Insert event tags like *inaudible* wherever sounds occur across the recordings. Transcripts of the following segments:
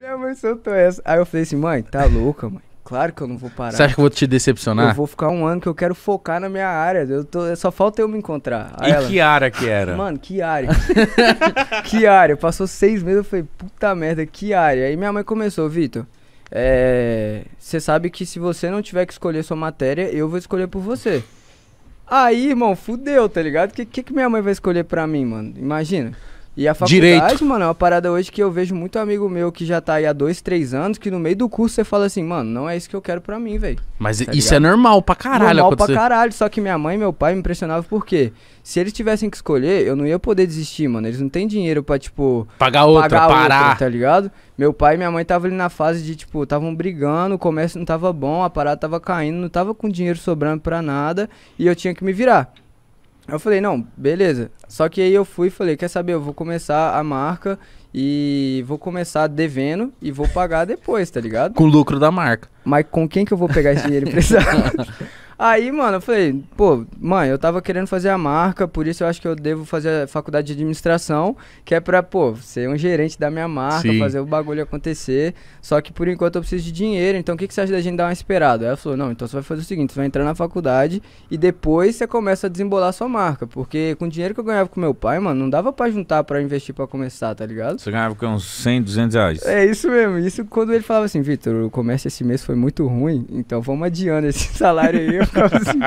Minha mãe soltou essa. Aí eu falei assim, mãe, tá louca, mãe. Claro que eu não vou parar. Você acha que eu vou te decepcionar? Eu vou ficar um ano que eu quero focar na minha área. Eu tô, só falta eu me encontrar. Aí e ela, que área que era? Mano, que área? *laughs* que área? Passou seis meses, eu falei, puta merda, que área? Aí minha mãe começou, Vitor. Eh, você é, sabe que se você não tiver que escolher sua matéria, eu vou escolher por você. Aí, irmão, fudeu, tá ligado? O que, que, que minha mãe vai escolher pra mim, mano? Imagina. E a faculdade, Direito. mano, é uma parada hoje que eu vejo muito amigo meu que já tá aí há dois, três anos, que no meio do curso você fala assim, mano, não é isso que eu quero pra mim, velho. Mas tá isso é ligado? é normal pra caralho. Normal acontecer. pra caralho, só que minha mãe e meu pai me impressionavam porque se eles tivessem que escolher, eu não ia poder desistir, mano. Eles não têm dinheiro pra, tipo... Pagar outra, pagar parar. Outra, tá ligado? Meu pai e minha mãe estavam ali na fase de, tipo, estavam brigando, o comércio não tava bom, a parada tava caindo, não tava com dinheiro sobrando pra nada, e eu tinha que me virar. Eu falei, não, beleza. Só que aí eu fui e falei, quer saber, eu vou começar a marca e vou começar devendo e vou pagar depois, tá ligado? Com o lucro da marca. Mas com quem que eu vou pegar esse dinheiro emprestado? *laughs* Aí, mano, eu falei, pô, mãe, eu tava querendo fazer a marca, por isso eu acho que eu devo fazer a faculdade de administração, que é pra, pô, ser um gerente da minha marca, Sim. fazer o bagulho acontecer. Só que por enquanto eu preciso de dinheiro, então o que, que você acha da gente dar uma esperada? Aí ela falou, não, então você vai fazer o seguinte, você vai entrar na faculdade e depois você começa a desembolar a sua marca. Porque com o dinheiro que eu ganhava com meu pai, mano, não dava pra juntar pra investir pra começar, tá ligado? Você ganhava com uns 100, 200 reais. É isso mesmo. Isso quando ele falava assim, Vitor, o comércio esse mês foi muito ruim, então vamos adiando esse *laughs* salário aí assim,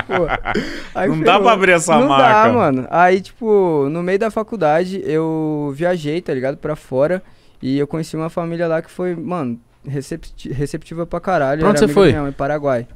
Aí não ferrou. dá pra abrir essa não marca. Não dá, mano. Aí, tipo, no meio da faculdade, eu viajei, tá ligado? Pra fora. E eu conheci uma família lá que foi, mano, recepti receptiva pra caralho. onde você foi? Minha mãe, Paraguai.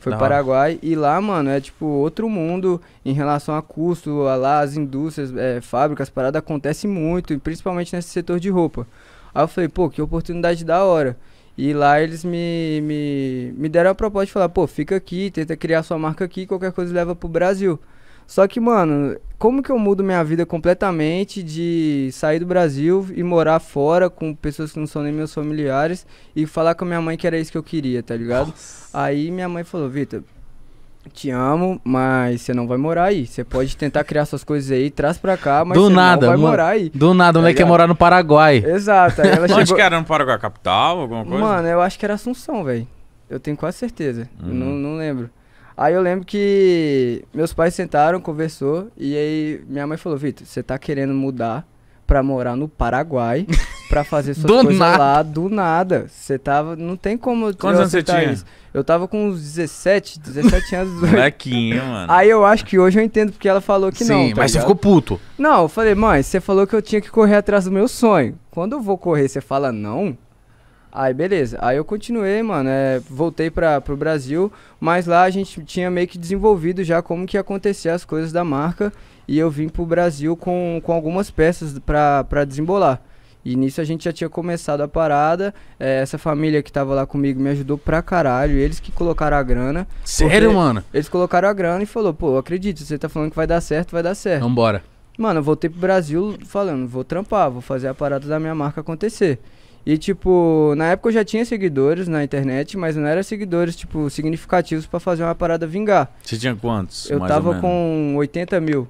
Foi não. Paraguai. E lá, mano, é tipo outro mundo em relação a custo. lá as indústrias, é, fábricas, parada acontece muito, principalmente nesse setor de roupa. Aí eu falei, pô, que oportunidade da hora. E lá eles me, me, me deram a proposta de falar, pô, fica aqui, tenta criar sua marca aqui, qualquer coisa leva pro Brasil. Só que, mano, como que eu mudo minha vida completamente de sair do Brasil e morar fora com pessoas que não são nem meus familiares e falar com minha mãe que era isso que eu queria, tá ligado? Nossa. Aí minha mãe falou, Vitor, te amo, mas você não vai morar aí. Você pode tentar criar suas coisas aí, traz pra cá, mas do você nada, não vai morar aí. Do nada, o tá moleque quer morar no Paraguai. Exato. Aí ela chegou... Onde que era no Paraguai? Capital, alguma coisa? Mano, eu acho que era Assunção, velho. Eu tenho quase certeza. Uhum. não, hum. não lembro. Aí eu lembro que meus pais sentaram, conversou, e aí minha mãe falou, Vitor, você tá querendo mudar pra morar no Paraguai *laughs* pra fazer suas do coisas nada. lá do nada. Você tava. Não tem como. Quantos anos você tinha? Isso. Eu tava com uns 17, 17 anos. *laughs* Molequinho, mano. Aí eu acho que hoje eu entendo porque ela falou que Sim, não. Sim, tá mas ligado? você ficou puto. Não, eu falei, mãe, você falou que eu tinha que correr atrás do meu sonho. Quando eu vou correr, você fala não. Aí beleza, aí eu continuei, mano, é, voltei para pro Brasil, mas lá a gente tinha meio que desenvolvido já como que acontecia as coisas da marca e eu vim pro Brasil com, com algumas peças para desembolar. E nisso a gente já tinha começado a parada. É, essa família que tava lá comigo me ajudou pra caralho. Eles que colocaram a grana. Sério, mano? Eles colocaram a grana e falou, pô, acredito, você tá falando que vai dar certo, vai dar certo. Vambora. Mano, eu voltei pro Brasil falando, vou trampar, vou fazer a parada da minha marca acontecer. E, tipo, na época eu já tinha seguidores na internet, mas não eram seguidores, tipo, significativos para fazer uma parada vingar. Você tinha quantos? Eu tava com 80 mil.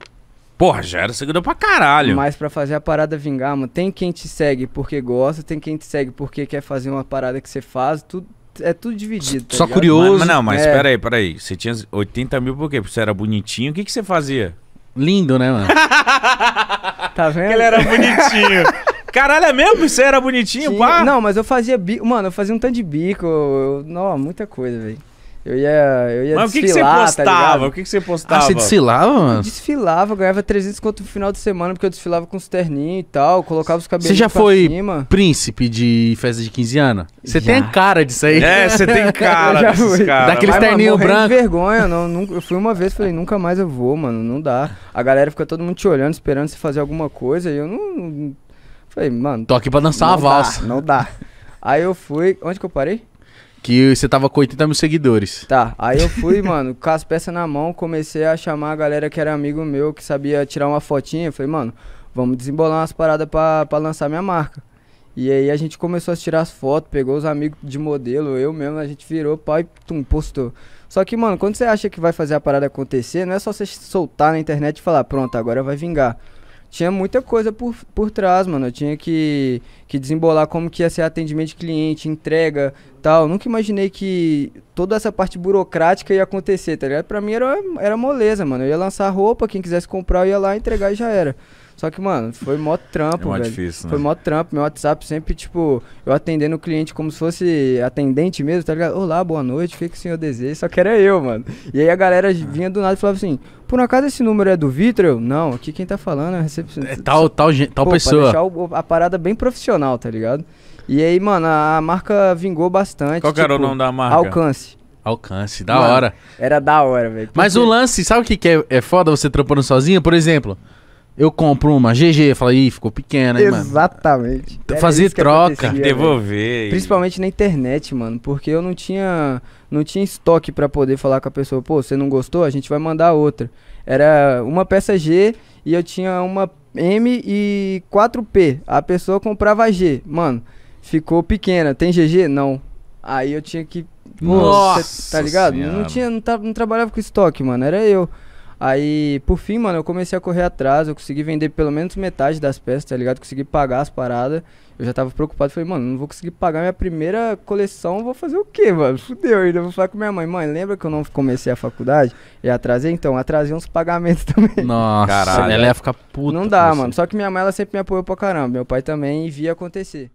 Porra, já era seguidor pra caralho. Mas pra fazer a parada vingar, mano, tem quem te segue porque gosta, tem quem te segue porque quer fazer uma parada que você faz, tudo, é tudo dividido. Tá só ligado? curioso. Mas, mas não, mas é. peraí, peraí. Você tinha 80 mil por quê? Porque você era bonitinho. O que, que você fazia? Lindo, né, mano? *laughs* tá vendo? Ele era bonitinho. Caralho, é mesmo? Você era bonitinho, Sim. pá? Não, mas eu fazia bico. Mano, eu fazia um tanto de bico. Eu... Não, muita coisa, velho. Eu ia, eu ia Mas desfilar, o que, que você tá postava? Tá o que, ah, você postava? Ah, você desfilava, mano? Eu desfilava, ganhava 300 conto no final de semana, porque eu desfilava com os terninhos e tal, colocava os cabelos Você já foi príncipe de festa de 15 anos? Você tem cara disso aí. É, você tem *laughs* cara desses caras. Daqueles terninhos brancos. Eu vergonha, não, nunca, eu fui uma vez falei, nunca mais eu vou, mano, não dá. A galera fica todo mundo te olhando, esperando você fazer alguma coisa, e eu não... Falei, mano... Tô aqui pra dançar uma valsa. Dá, não dá. Aí eu fui... Onde que eu parei? Que você tava com 80 mil seguidores. Tá, aí eu fui, mano, com as peças na mão, comecei a chamar a galera que era amigo meu, que sabia tirar uma fotinha. Falei, mano, vamos desembolar umas paradas pra, pra lançar minha marca. E aí a gente começou a tirar as fotos, pegou os amigos de modelo, eu mesmo, a gente virou, pai, tum, postou. Só que, mano, quando você acha que vai fazer a parada acontecer, não é só você soltar na internet e falar, pronto, agora vai vingar tinha muita coisa por, por trás, mano. Eu tinha que, que desembolar como que ia ser atendimento de cliente, entrega, tal. Nunca imaginei que toda essa parte burocrática ia acontecer, tá ligado? Pra mim era, era moleza, mano. Eu ia lançar roupa, quem quisesse comprar eu ia lá entregar e já era. Só que, mano, foi mó trampo, é velho. Difícil, né? Foi mó trampo. Meu WhatsApp sempre, tipo, eu atendendo o cliente como se fosse atendente mesmo, tá ligado? Olá, boa noite, o que, que o senhor deseja? Só que era eu, mano. E aí a galera é. vinha do nada e falava assim, por acaso esse número é do Vitor? Eu, não, aqui quem tá falando é recepcionista. É tal, tal, tal Pô, pessoa. Pra deixar a parada bem profissional, tá ligado? E aí, mano, a marca vingou bastante. Qual tipo, era o tipo, nome da marca? Alcance. Alcance, da mano, hora. Era da hora, velho. Mas o lance, sabe o que, que é, é foda você trampando sozinho? Por exemplo, eu compro uma GG, fala, aí, ficou pequena, hein, mano. Exatamente. Então, Era troca. Devolver. Né? Principalmente na internet, mano, porque eu não tinha, não tinha estoque para poder falar com a pessoa, pô, você não gostou? A gente vai mandar outra. Era uma peça G e eu tinha uma M e 4P. A pessoa comprava G. Mano, ficou pequena. Tem GG? Não. Aí eu tinha que Nossa, tá ligado? Senhora. Não tinha, não, tá, não trabalhava com estoque, mano. Era eu. Aí, por fim, mano, eu comecei a correr atrás, eu consegui vender pelo menos metade das peças, tá ligado? Consegui pagar as paradas. Eu já tava preocupado, falei, mano, não vou conseguir pagar minha primeira coleção, vou fazer o quê, mano? *laughs* Fudeu ainda, vou falar com minha mãe. Mãe, lembra que eu não comecei a faculdade? E atrasei, então, atrasei uns pagamentos *laughs* também. Nossa, Caralho. ela ia ficar puta. Não dá, mano. Você. Só que minha mãe, ela sempre me apoiou pra caramba. Meu pai também via acontecer.